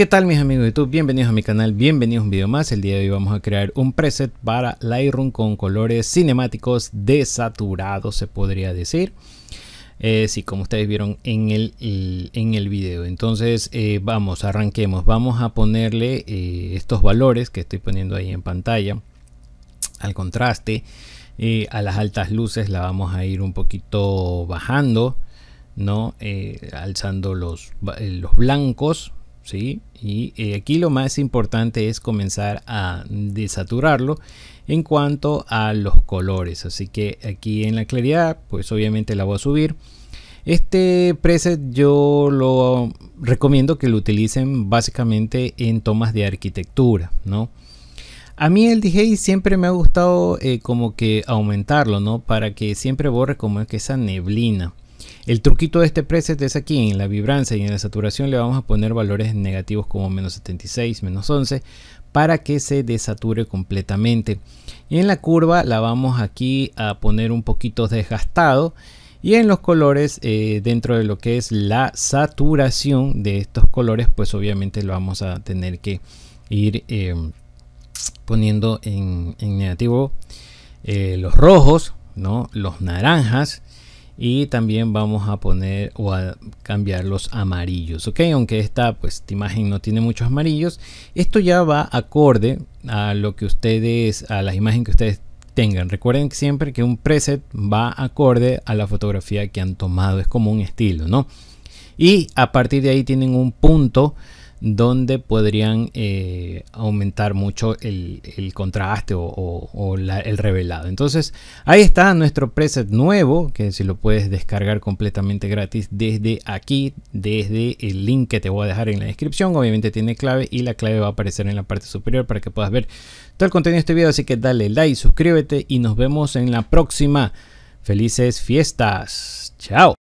¿Qué tal mis amigos de YouTube? Bienvenidos a mi canal, bienvenidos a un video más. El día de hoy vamos a crear un preset para Lightroom con colores cinemáticos desaturados, se podría decir. Eh, sí, como ustedes vieron en el, en el video. Entonces, eh, vamos, arranquemos. Vamos a ponerle eh, estos valores que estoy poniendo ahí en pantalla al contraste. a las altas luces la vamos a ir un poquito bajando, ¿no? alzando los, los blancos ¿sí? Y eh, aquí lo más importante es comenzar a desaturarlo en cuanto a los colores. Así que aquí en la claridad, pues obviamente la voy a subir. Este preset yo lo recomiendo que lo utilicen básicamente en tomas de arquitectura, ¿no? A mí el DJI siempre me ha gustado eh, como que aumentarlo, ¿no? Para que siempre borre como que esa neblina. El truquito de este preset es aquí, en la vibrancia y en la saturación le vamos a poner valores negativos como menos 76, menos 11, para que se desature completamente. Y en la curva la vamos aquí a poner un poquito desgastado. Y en los colores, eh, dentro de lo que es la saturación de estos colores, pues obviamente lo vamos a tener que ir eh, poniendo en, negativo eh, los rojos, ¿no? los naranjas, y también vamos a poner o a cambiar los amarillos ok aunque esta pues imagen no tiene muchos amarillos esto ya va acorde a lo que ustedes a las imágenes que ustedes tengan recuerden siempre que un preset va acorde a la fotografía que han tomado es como un estilo no y a partir de ahí tienen un punto donde podrían eh, aumentar mucho el, contraste o, el revelado. Entonces ahí está nuestro preset nuevo, que si lo puedes descargar completamente gratis desde aquí, desde el link que te voy a dejar en la descripción. Obviamente tiene clave y la clave va a aparecer en la parte superior para que puedas ver todo el contenido de este video. Así que dale like, suscríbete y nos vemos en la próxima. Felices fiestas. Chao.